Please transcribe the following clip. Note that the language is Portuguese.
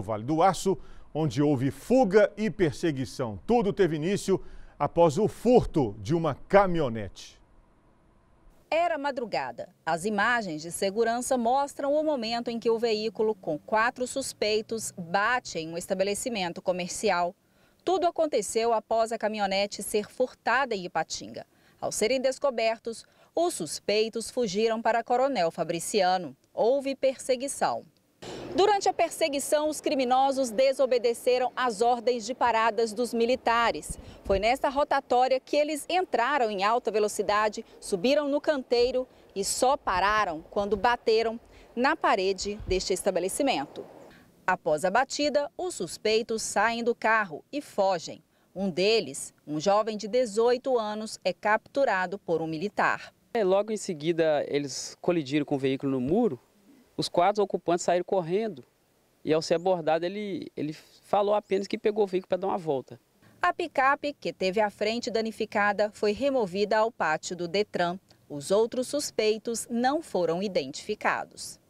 no Vale do Aço, onde houve fuga e perseguição. Tudo teve início após o furto de uma caminhonete. Era madrugada. As imagens de segurança mostram o momento em que o veículo com quatro suspeitos bate em um estabelecimento comercial. Tudo aconteceu após a caminhonete ser furtada em Ipatinga. Ao serem descobertos, os suspeitos fugiram para Coronel Fabriciano. Houve perseguição. Durante a perseguição, os criminosos desobedeceram às ordens de paradas dos militares. Foi nesta rotatória que eles entraram em alta velocidade, subiram no canteiro e só pararam quando bateram na parede deste estabelecimento. Após a batida, os suspeitos saem do carro e fogem. Um deles, um jovem de 18 anos, é capturado por um militar. É, logo em seguida, eles colidiram com o veículo no muro os quatro ocupantes saíram correndo e, ao ser abordado, ele, ele falou apenas que pegou o veículo para dar uma volta. A picape, que teve a frente danificada, foi removida ao pátio do Detran. Os outros suspeitos não foram identificados.